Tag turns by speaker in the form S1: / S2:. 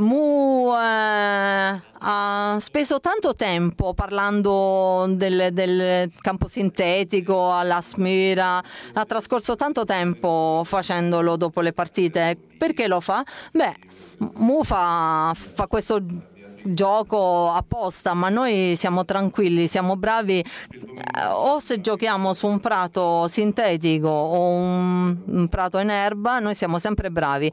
S1: Mu eh, ha speso tanto tempo parlando del, del campo sintetico alla Smira, ha trascorso tanto tempo facendolo dopo le partite. Perché lo fa? Beh, Mu fa, fa questo gioco apposta, ma noi siamo tranquilli, siamo bravi eh, o se giochiamo su un prato sintetico o un, prato in erba, noi siamo sempre bravi.